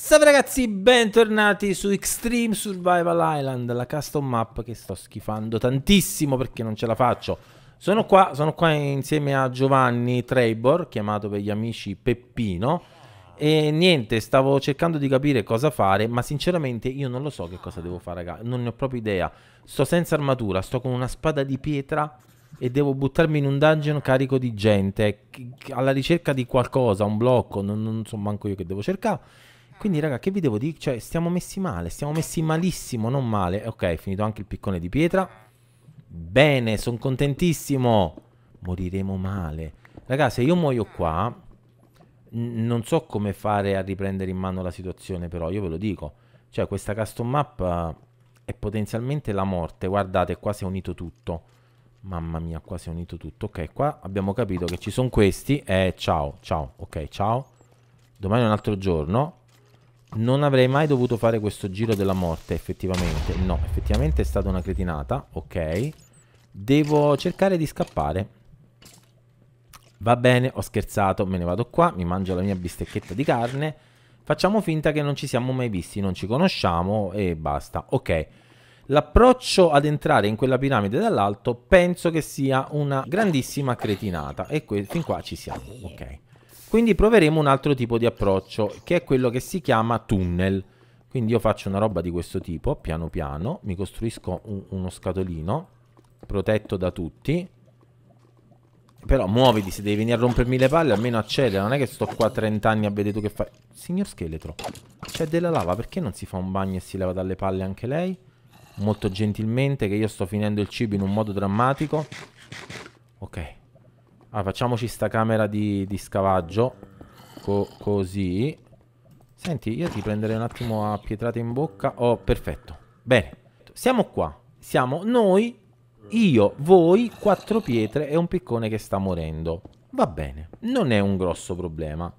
Salve ragazzi, bentornati su Extreme Survival Island, la custom map che sto schifando tantissimo perché non ce la faccio. Sono qua, sono qua insieme a Giovanni Trebor, chiamato per gli amici Peppino, e niente, stavo cercando di capire cosa fare, ma sinceramente io non lo so che cosa devo fare, raga, non ne ho proprio idea. Sto senza armatura, sto con una spada di pietra e devo buttarmi in un dungeon carico di gente alla ricerca di qualcosa, un blocco, non, non so manco io che devo cercare quindi, raga, che vi devo dire? Cioè, stiamo messi male, stiamo messi malissimo, non male. Ok, finito anche il piccone di pietra. Bene, sono contentissimo. Moriremo male. Raga, se io muoio qua, non so come fare a riprendere in mano la situazione, però, io ve lo dico. Cioè, questa custom map è potenzialmente la morte. Guardate, qua si è unito tutto. Mamma mia, qua si è unito tutto. Ok, qua abbiamo capito che ci sono questi. Eh, ciao, ciao. Ok, ciao. Domani è un altro giorno. Non avrei mai dovuto fare questo giro della morte, effettivamente. No, effettivamente è stata una cretinata. Ok. Devo cercare di scappare. Va bene, ho scherzato, me ne vado qua, mi mangio la mia bistecchetta di carne. Facciamo finta che non ci siamo mai visti, non ci conosciamo e basta. Ok. L'approccio ad entrare in quella piramide dall'alto penso che sia una grandissima cretinata. E fin qua ci siamo. Ok. Quindi proveremo un altro tipo di approccio, che è quello che si chiama tunnel. Quindi io faccio una roba di questo tipo, piano piano, mi costruisco un, uno scatolino, protetto da tutti. Però muoviti, se devi venire a rompermi le palle, almeno accede. Non è che sto qua 30 anni a vedere tu che fai. Signor scheletro, c'è della lava, perché non si fa un bagno e si leva dalle palle anche lei? Molto gentilmente, che io sto finendo il cibo in un modo drammatico. Ok, allora, ah, facciamoci sta camera di, di scavaggio. Co così. Senti, io ti prenderei un attimo a pietrate in bocca. Oh, perfetto. Bene. Siamo qua. Siamo noi, io, voi, quattro pietre e un piccone che sta morendo. Va bene. Non è un grosso problema.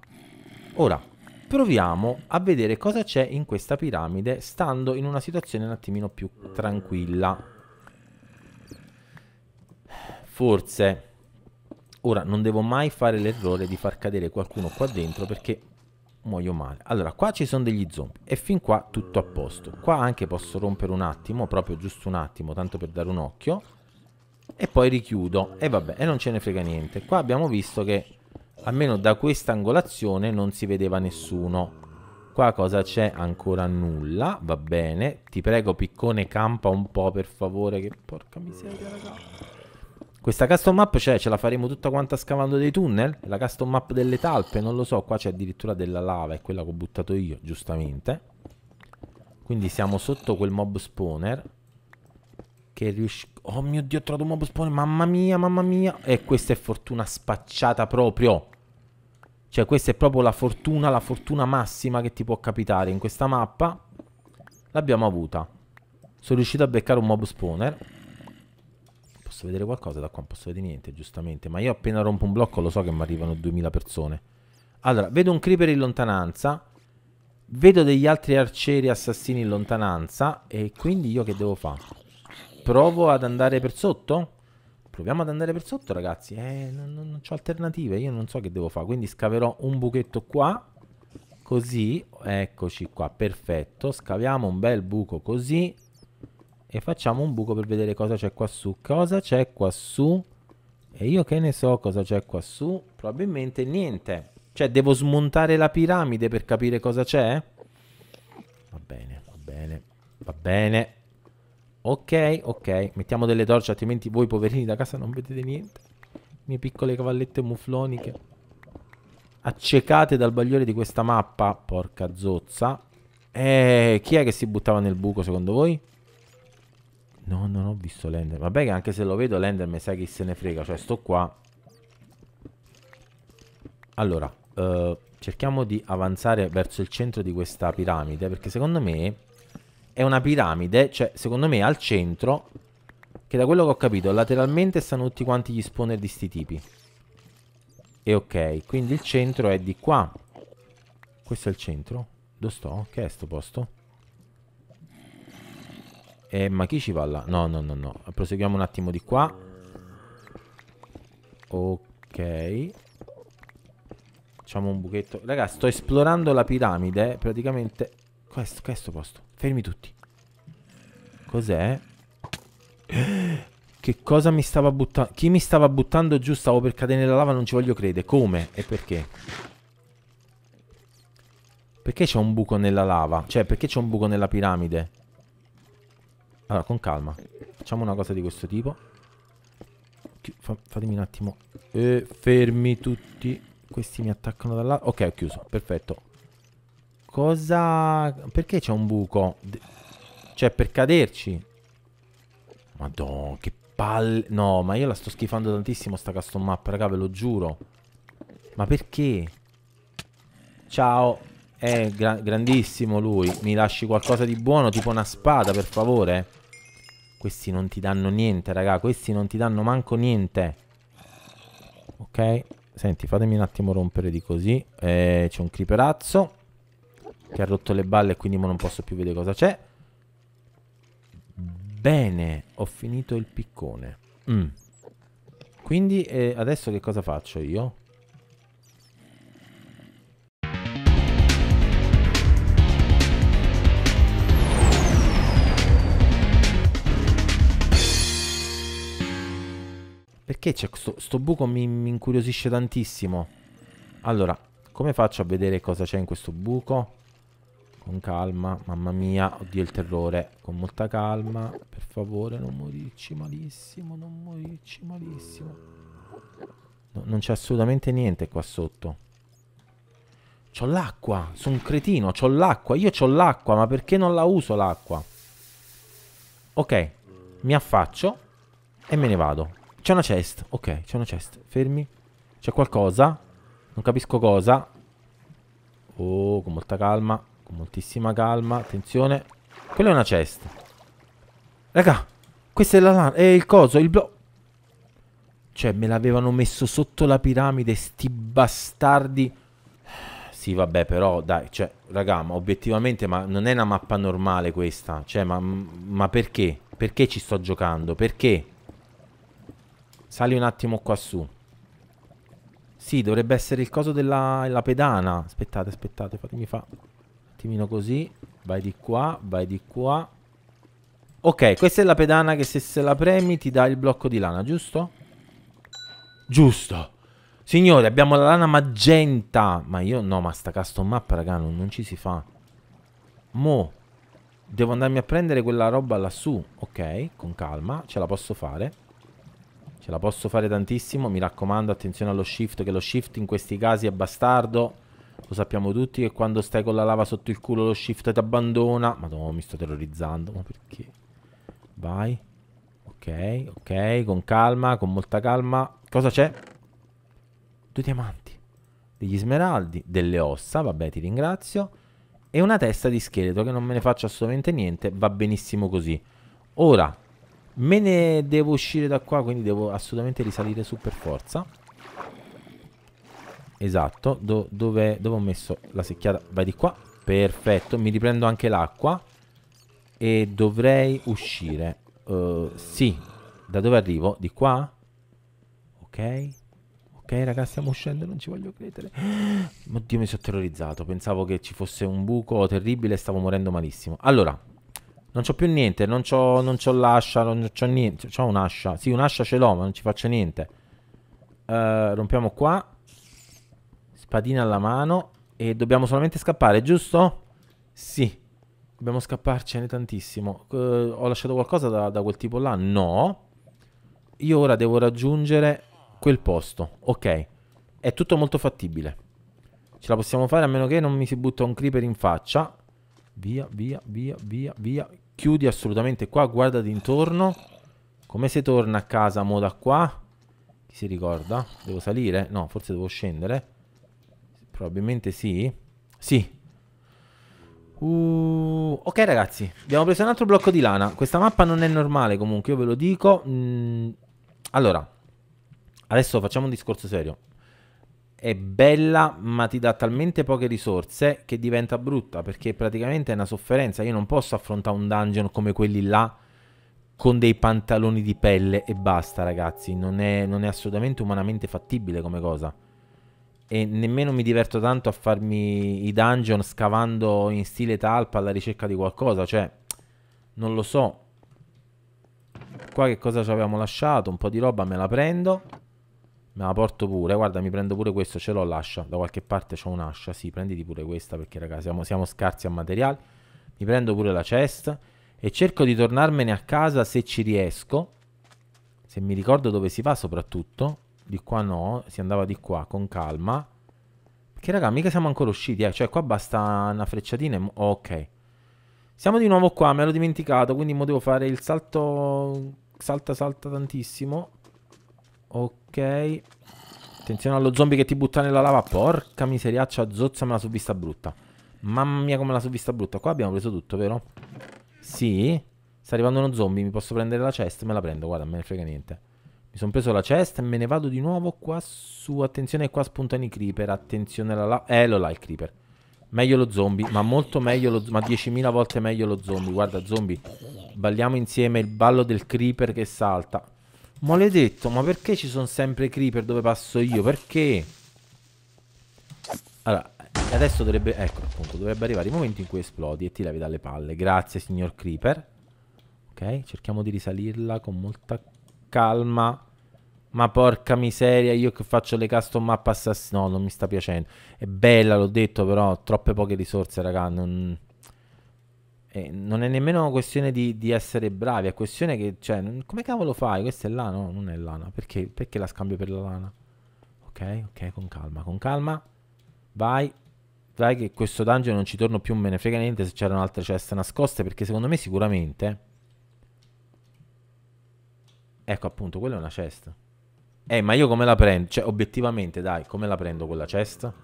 Ora, proviamo a vedere cosa c'è in questa piramide stando in una situazione un attimino più tranquilla. Forse Ora non devo mai fare l'errore di far cadere qualcuno qua dentro perché muoio male. Allora, qua ci sono degli zombie e fin qua tutto a posto. Qua anche posso rompere un attimo, proprio giusto un attimo, tanto per dare un occhio. E poi richiudo. E vabbè, e non ce ne frega niente. Qua abbiamo visto che almeno da questa angolazione non si vedeva nessuno. Qua cosa c'è? Ancora nulla, va bene. Ti prego piccone campa un po' per favore, che porca miseria ragazzi. Questa custom map c'è, cioè, ce la faremo tutta quanta scavando dei tunnel? La custom map delle talpe, non lo so, qua c'è addirittura della lava, è quella che ho buttato io, giustamente. Quindi siamo sotto quel mob spawner. Che riusciamo... Oh mio Dio, ho trovato un mob spawner, mamma mia, mamma mia. E questa è fortuna spacciata proprio. Cioè questa è proprio la fortuna, la fortuna massima che ti può capitare in questa mappa. L'abbiamo avuta. Sono riuscito a beccare un mob spawner posso vedere qualcosa, da qua non posso vedere niente, giustamente. Ma io appena rompo un blocco lo so che mi arrivano 2000 persone. Allora, vedo un creeper in lontananza. Vedo degli altri arcieri assassini in lontananza. E quindi io che devo fare? Provo ad andare per sotto? Proviamo ad andare per sotto, ragazzi. Eh, non, non, non ho alternative. Io non so che devo fare. Quindi scaverò un buchetto qua. Così, eccoci qua, perfetto. Scaviamo un bel buco così e facciamo un buco per vedere cosa c'è quassù. Cosa c'è quassù? E io che ne so cosa c'è quassù? Probabilmente niente. Cioè, devo smontare la piramide per capire cosa c'è? Va bene, va bene, va bene. Ok, ok, mettiamo delle torce, altrimenti voi poverini da casa non vedete niente. Mie piccole cavallette mufloniche. Accecate dal bagliore di questa mappa. Porca zozza. Eh, chi è che si buttava nel buco secondo voi? No, non ho visto l'ender. Vabbè che anche se lo vedo l'ender mi sa chi se ne frega. Cioè sto qua. Allora, eh, cerchiamo di avanzare verso il centro di questa piramide. Perché secondo me è una piramide. Cioè, secondo me al centro, che da quello che ho capito, lateralmente stanno tutti quanti gli spawner di sti tipi. E ok, quindi il centro è di qua. Questo è il centro. Dove sto? Che è sto posto? Eh, ma chi ci va là? No, no, no, no. Proseguiamo un attimo di qua. Ok. Facciamo un buchetto. Ragazzi, sto esplorando la piramide. Praticamente... Questo, questo posto. Fermi tutti. Cos'è? Che cosa mi stava buttando? Chi mi stava buttando giù? Stavo per cadere nella lava, non ci voglio credere. Come e perché? Perché c'è un buco nella lava? Cioè, perché c'è un buco nella piramide? Allora, con calma. Facciamo una cosa di questo tipo. fatemi un attimo. E fermi tutti. Questi mi attaccano da là. Ok, ho chiuso. Perfetto. Cosa... Perché c'è un buco? De... Cioè, per caderci. Madonna, che palle... No, ma io la sto schifando tantissimo sta custom map, raga, ve lo giuro. Ma perché? Ciao. È gra grandissimo lui. Mi lasci qualcosa di buono, tipo una spada, per favore? Questi non ti danno niente, raga. Questi non ti danno manco niente. Ok. Senti, fatemi un attimo rompere di così. Eh, c'è un creeperazzo. Che ha rotto le balle, e quindi non posso più vedere cosa c'è. Bene, ho finito il piccone. Mm. Quindi eh, adesso che cosa faccio io? Perché c'è questo sto buco mi, mi incuriosisce tantissimo. Allora, come faccio a vedere cosa c'è in questo buco? Con calma, mamma mia, oddio il terrore. Con molta calma, per favore, non morirci malissimo, non morirci malissimo. No, non c'è assolutamente niente qua sotto. C'ho l'acqua, sono un cretino, c'ho l'acqua, io c'ho l'acqua, ma perché non la uso l'acqua? Ok, mi affaccio e me ne vado. C'è una chest, ok, c'è una chest. Fermi. C'è qualcosa. Non capisco cosa. Oh, con molta calma. Con moltissima calma. Attenzione. Quella è una chest. Raga, questa è la lana. È il coso, il blocco. Cioè, me l'avevano messo sotto la piramide, sti bastardi. Sì, vabbè, però, dai, cioè, raga, ma obiettivamente, ma non è una mappa normale questa. Cioè, ma, ma perché? Perché ci sto giocando? Perché? Sali un attimo qua su. Sì, dovrebbe essere il coso della la pedana. Aspettate, aspettate, fatemi fa un attimino così. Vai di qua, vai di qua. Ok, questa è la pedana che se, se la premi ti dà il blocco di lana, giusto? Giusto. Signore, abbiamo la lana magenta. Ma io no, ma sta custom map, raga, non, non ci si fa. Mo. Devo andarmi a prendere quella roba lassù. Ok, con calma, ce la posso fare. Ce la posso fare tantissimo, mi raccomando, attenzione allo shift, che lo shift in questi casi è bastardo. Lo sappiamo tutti che quando stai con la lava sotto il culo lo shift ti abbandona. Madonna, mi sto terrorizzando, ma perché? Vai. Ok, ok, con calma, con molta calma. Cosa c'è? Due diamanti, degli smeraldi, delle ossa, vabbè ti ringrazio. E una testa di scheletro che non me ne faccio assolutamente niente, va benissimo così. Ora, Me ne devo uscire da qua, quindi devo assolutamente risalire su per forza. Esatto, do, dove, dove ho messo la secchiata? Vai di qua, perfetto, mi riprendo anche l'acqua e dovrei uscire. Uh, sì, da dove arrivo? Di qua? Ok, ok ragazzi stiamo uscendo, non ci voglio credere. Oddio mi sono terrorizzato, pensavo che ci fosse un buco terribile e stavo morendo malissimo. Allora, non c'ho più niente, non c'ho, non c'ho l'ascia, non c'ho niente. C'ho un'ascia. Sì, un'ascia ce l'ho, ma non ci faccio niente. Uh, rompiamo qua. Spadina alla mano. E dobbiamo solamente scappare, giusto? Sì. Dobbiamo scapparcene tantissimo. Uh, ho lasciato qualcosa da, da quel tipo là? No. Io ora devo raggiungere quel posto. Ok. È tutto molto fattibile. Ce la possiamo fare a meno che non mi si butta un creeper in faccia. Via, via, via, via, via. Chiudi assolutamente qua, guarda intorno. Come se torna a casa mo da qua? Chi si ricorda? Devo salire? No, forse devo scendere. Probabilmente sì. Sì. Uh, ok ragazzi, abbiamo preso un altro blocco di lana. Questa mappa non è normale comunque, io ve lo dico. Mm, allora, adesso facciamo un discorso serio è bella ma ti dà talmente poche risorse che diventa brutta perché praticamente è una sofferenza. Io non posso affrontare un dungeon come quelli là con dei pantaloni di pelle e basta ragazzi, non è, non è assolutamente umanamente fattibile come cosa. E nemmeno mi diverto tanto a farmi i dungeon scavando in stile talpa alla ricerca di qualcosa, cioè non lo so. Qua che cosa ci abbiamo lasciato? Un po' di roba me la prendo. Me la porto pure, guarda, mi prendo pure questo, ce l'ho l'ascia, da qualche parte c'ho un'ascia, sì, prenditi pure questa perché ragazzi siamo, siamo scarsi a materiali, Mi prendo pure la chest e cerco di tornarmene a casa se ci riesco. Se mi ricordo dove si va soprattutto, di qua no, si andava di qua con calma. Perché raga, mica siamo ancora usciti, eh, cioè qua basta una frecciatina e... Ok. Siamo di nuovo qua, me l'ho dimenticato, quindi mo devo fare il salto... Salta, salta tantissimo Ok. Attenzione allo zombie che ti butta nella lava. Porca miseriaccia, zozza me la sono vista brutta. Mamma mia come la sono vista brutta. Qua abbiamo preso tutto, vero? Sì. Sta arrivando uno zombie, mi posso prendere la chest? Me la prendo, guarda, me ne frega niente. Mi sono preso la chest e me ne vado di nuovo qua su. Attenzione, qua spuntano i creeper. Attenzione alla lava. Eh, lo là il creeper. Meglio lo zombie, ma molto meglio lo ma 10.000 volte meglio lo zombie. Guarda, zombie, balliamo insieme il ballo del creeper che salta. Maledetto, ma perché ci sono sempre creeper dove passo io? Perché? Allora, eh, adesso dovrebbe... Ecco, appunto, dovrebbe arrivare il momento in cui esplodi e ti levi dalle palle. Grazie, signor creeper. Ok, cerchiamo di risalirla con molta calma. Ma porca miseria, io che faccio le custom map assassino. No, non mi sta piacendo. È bella, l'ho detto, però troppe poche risorse, raga. Non... Eh, non è nemmeno questione di, di, essere bravi, è questione che, cioè, come cavolo fai? Questa è lana? No, non è lana. Perché, perché la scambio per la lana? Ok, ok, con calma, con calma. Vai, dai che questo dungeon non ci torno più, me ne frega niente se c'erano altre ceste nascoste, perché secondo me sicuramente... Ecco appunto, quella è una cesta. Eh, ma io come la prendo? Cioè, obiettivamente, dai, come la prendo quella cesta?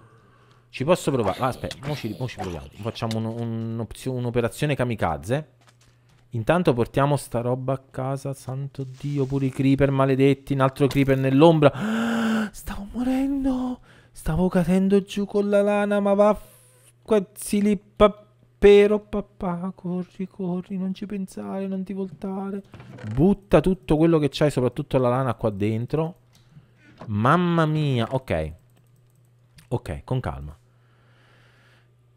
Ci posso provare. Ah, aspetta, mo ci, mo ci proviamo. Facciamo un, un un'operazione kamikaze. Intanto portiamo sta roba a casa. Santo Dio, pure i creeper maledetti. Un altro creeper nell'ombra. stavo morendo. Stavo cadendo giù con la lana, ma va. Quazzili papero, papà. Corri, corri, non ci pensare, non ti voltare. Butta tutto quello che c'hai, soprattutto la lana qua dentro. Mamma mia, ok. Ok, con calma.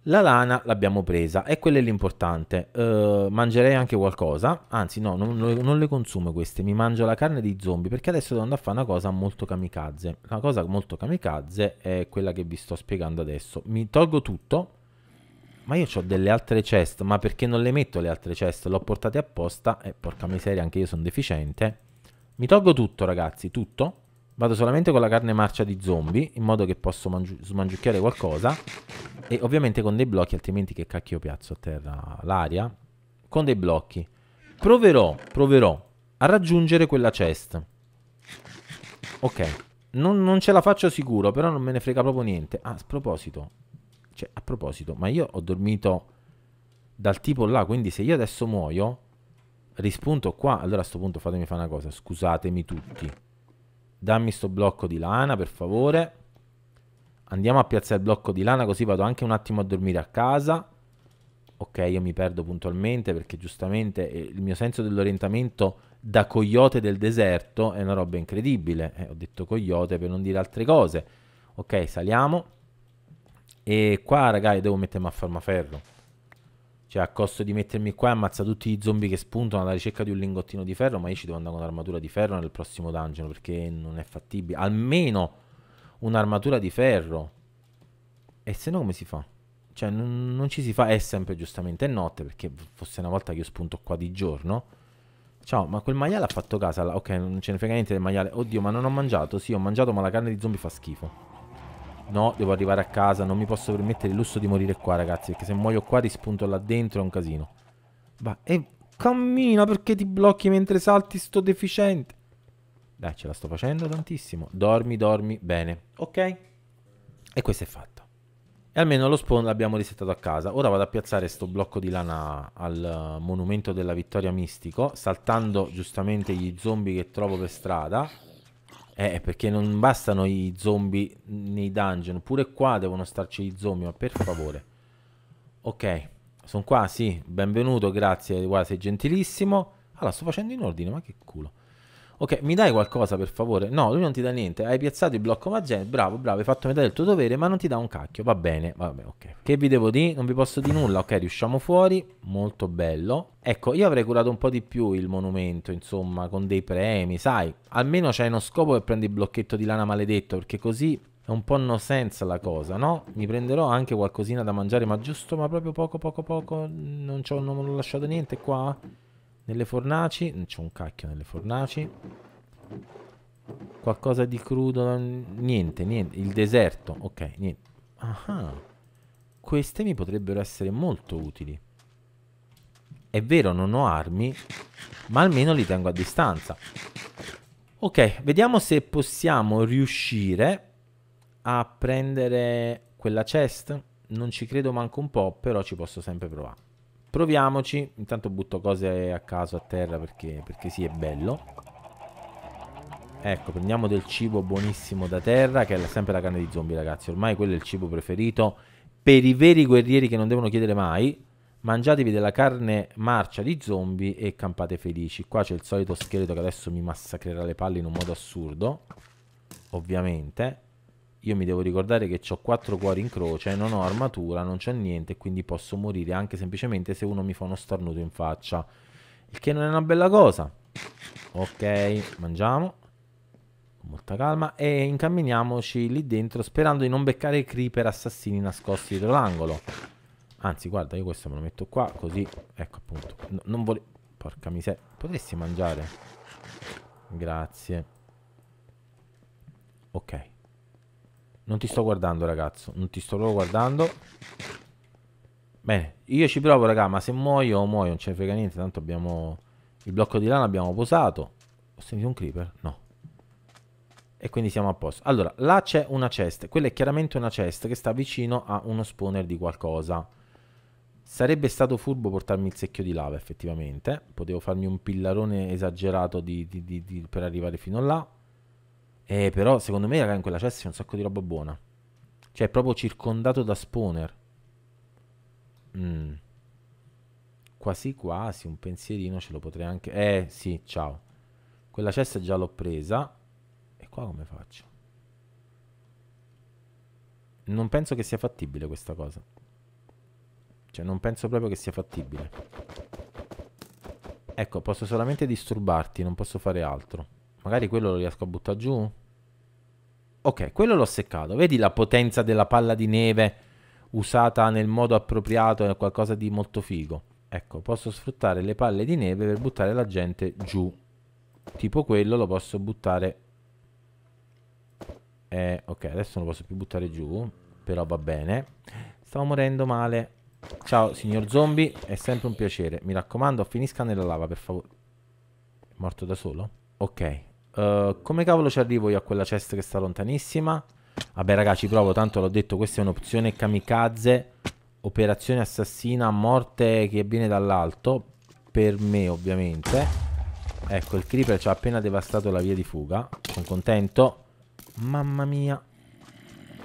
La lana l'abbiamo presa e quella è l'importante. Uh, mangerei anche qualcosa. Anzi, no, non, non, le consumo queste. Mi mangio la carne di zombie perché adesso devo andare a fare una cosa molto kamikaze. La cosa molto kamikaze è quella che vi sto spiegando adesso. Mi tolgo tutto. Ma io ho delle altre chest. Ma perché non le metto le altre chest? L'ho portate apposta. E eh, porca miseria, anche io sono deficiente. Mi tolgo tutto, ragazzi. Tutto. Vado solamente con la carne marcia di zombie, in modo che posso smangiucchiare qualcosa. E ovviamente con dei blocchi, altrimenti che cacchio piazzo a terra l'aria. Con dei blocchi. Proverò, proverò a raggiungere quella chest. Ok. Non, non, ce la faccio sicuro, però non me ne frega proprio niente. Ah, a proposito. Cioè, a proposito, ma io ho dormito dal tipo là, quindi se io adesso muoio, rispunto qua. Allora a questo punto fatemi fare una cosa, scusatemi tutti. Dammi sto blocco di lana, per favore. Andiamo a piazzare il blocco di lana, così vado anche un attimo a dormire a casa. Ok, io mi perdo puntualmente perché giustamente eh, il mio senso dell'orientamento da coyote del deserto è una roba incredibile. Eh, ho detto coyote per non dire altre cose. Ok, saliamo. E qua, ragazzi, devo mettermi a farmaferro cioè, a costo di mettermi qua e ammazza tutti i zombie che spuntano alla ricerca di un lingottino di ferro, ma io ci devo andare con un'armatura di ferro nel prossimo dungeon perché non è fattibile. Almeno un'armatura di ferro. E se no come si fa? Cioè, non, non, ci si fa, è sempre giustamente notte, perché fosse una volta che io spunto qua di giorno. Ciao, ma quel maiale ha fatto casa? Ok, non ce ne frega niente del maiale. Oddio, ma non ho mangiato? Sì, ho mangiato, ma la carne di zombie fa schifo. No, devo arrivare a casa, non mi posso permettere il lusso di morire qua, ragazzi, perché se muoio qua rispunto là dentro è un casino. Va, e cammina perché ti blocchi mentre salti sto deficiente. Dai, ce la sto facendo tantissimo. Dormi, dormi, bene. Ok. E questo è fatto. E almeno lo spawn l'abbiamo risettato a casa. Ora vado a piazzare sto blocco di lana al eh, monumento della vittoria mistico, saltando giustamente gli zombie che trovo per strada. Eh, eh, perché non bastano i zombie nei dungeon, pure qua devono starci i zombie, ma per favore. Ok, sono qua, sì, benvenuto, grazie, guarda, sei gentilissimo. Allora, sto facendo in ordine, ma che culo. Ok, mi dai qualcosa per favore? No, lui non ti dà niente. Hai piazzato il blocco magenta. Bravo, bravo, hai fatto metà del tuo dovere, ma non ti dà un cacchio. Va bene, vabbè, ok. Che vi devo dire? Non vi posso dire nulla. Ok, riusciamo fuori. Molto bello. Ecco, io avrei curato un po' di più il monumento, insomma, con dei premi, sai. Almeno c'è uno scopo che prendi il blocchetto di lana maledetto, perché così è un po' no sense la cosa, no? Mi prenderò anche qualcosina da mangiare, ma giusto, ma proprio poco, poco, poco. Non, non ho lasciato niente qua. Nelle fornaci, non mm, c'è un cacchio nelle fornaci. Qualcosa di crudo, niente, niente. Il deserto, ok, niente. Ah, queste mi potrebbero essere molto utili. È vero, non ho armi, ma almeno li tengo a distanza. Ok, vediamo se possiamo riuscire a prendere quella chest. Non ci credo manco un po', però ci posso sempre provare. Proviamoci. Intanto butto cose a caso a terra perché, perché sì, è bello. Ecco, prendiamo del cibo buonissimo da terra, che è sempre la carne di zombie, ragazzi. Ormai quello è il cibo preferito per i veri guerrieri che non devono chiedere mai. Mangiatevi della carne marcia di zombie e campate felici. Qua c'è il solito scheletro che adesso mi massacrerà le palle in un modo assurdo. Ovviamente io mi devo ricordare che ho quattro cuori in croce, non ho armatura, non c'è niente, quindi posso morire anche semplicemente se uno mi fa uno starnuto in faccia. Il che non è una bella cosa. Ok, mangiamo. Con molta calma. E incamminiamoci lì dentro sperando di non beccare creeper assassini nascosti dietro l'angolo. Anzi, guarda, io questo me lo metto qua, così. Ecco appunto. No, non volevo... Porca miseria. Potresti mangiare? Grazie. Ok. Non ti sto guardando, ragazzo. Non ti sto proprio guardando. Bene, io ci provo, raga, ma se muoio, muoio. Non ce ne frega niente, tanto abbiamo... Il blocco di lana abbiamo posato. Ho sentito un creeper? No. E quindi siamo a posto. Allora, là c'è una chest. Quella è chiaramente una chest che sta vicino a uno spawner di qualcosa. Sarebbe stato furbo portarmi il secchio di lava, effettivamente. Potevo farmi un pillarone esagerato di, di, di, per arrivare fino là. Eh, però secondo me raga, in quella cesta c'è un sacco di roba buona. Cioè è proprio circondato da spawner. Mm. Quasi quasi un pensierino ce lo potrei anche... Eh sì, ciao. Quella cesta già l'ho presa. E qua come faccio? Non penso che sia fattibile questa cosa. Cioè non penso proprio che sia fattibile. Ecco, posso solamente disturbarti, non posso fare altro. Magari quello lo riesco a buttare giù. Ok, quello l'ho seccato. Vedi la potenza della palla di neve usata nel modo appropriato è qualcosa di molto figo. Ecco, posso sfruttare le palle di neve per buttare la gente giù. Tipo quello lo posso buttare... Eh, ok, adesso non lo posso più buttare giù, però va bene. Stavo morendo male. Ciao, signor zombie, è sempre un piacere. Mi raccomando, finisca nella lava, per favore. morto da solo? Ok, eh, come cavolo ci arrivo io a quella cesta che sta lontanissima? Vabbè raga ci provo, tanto l'ho detto, questa è un'opzione kamikaze, operazione assassina, morte che viene dall'alto, per me ovviamente. Ecco, il creeper ci ha appena devastato la via di fuga, sono contento. Mamma mia.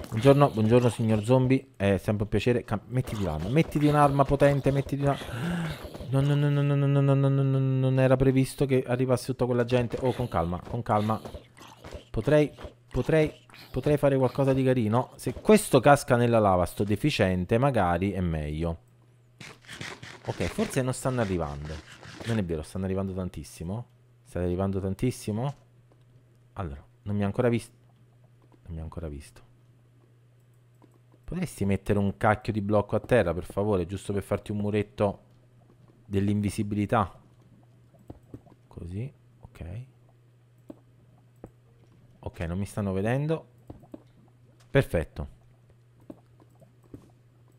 Buongiorno, buongiorno signor zombie, è sempre un piacere. Cam mettiti un'arma, mettiti un'arma potente, mettiti una... No, no, no, no, no, no, no, no, non era previsto che arrivasse tutta quella gente. Oh, con calma, con calma. Potrei, potrei, potrei fare qualcosa di carino. Se questo casca nella lava, sto deficiente, magari è meglio. Ok, forse non stanno arrivando. Non è vero, stanno arrivando tantissimo. Stanno arrivando tantissimo. Allora, non mi ha ancora visto. Non mi ha ancora visto. Potresti mettere un cacchio di blocco a terra, per favore, giusto per farti un muretto dell'invisibilità. Così, ok. Ok, non mi stanno vedendo. Perfetto.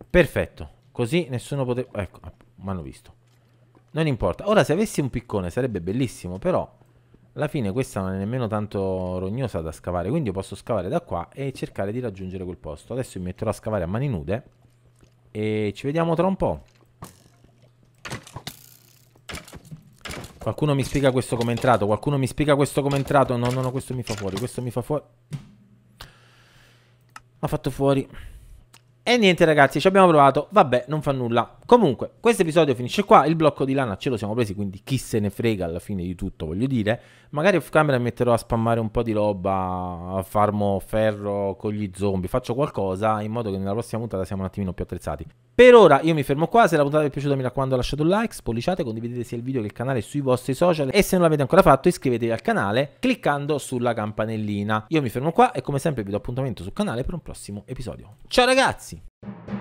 Perfetto. Così nessuno poteva... Ecco, ah, mi hanno visto. Non importa. Ora, se avessi un piccone sarebbe bellissimo, però... Alla fine questa non è nemmeno tanto rognosa da scavare, quindi io posso scavare da qua e cercare di raggiungere quel posto. Adesso mi metterò a scavare a mani nude e ci vediamo tra un po'. Qualcuno mi spiega questo come è entrato. Qualcuno mi spiega questo come è entrato. No, no, no, questo mi fa fuori. Questo mi fa fuori. Ha fatto fuori. E niente ragazzi, ci abbiamo provato, vabbè, non fa nulla. Comunque, questo episodio finisce qua, il blocco di lana ce lo siamo presi, quindi chi se ne frega alla fine di tutto, voglio dire. Magari off camera metterò a spammare un po' di roba, a farmo ferro con gli zombie, faccio qualcosa in modo che nella prossima puntata siamo un attimino più attrezzati. Per ora io mi fermo qua, se la puntata vi è piaciuta mi raccomando lasciate un like, spolliciate, condividete sia il video che il canale sui vostri social e se non l'avete ancora fatto iscrivetevi al canale cliccando sulla campanellina. Io mi fermo qua e come sempre vi do appuntamento sul canale per un prossimo episodio. Ciao ragazzi!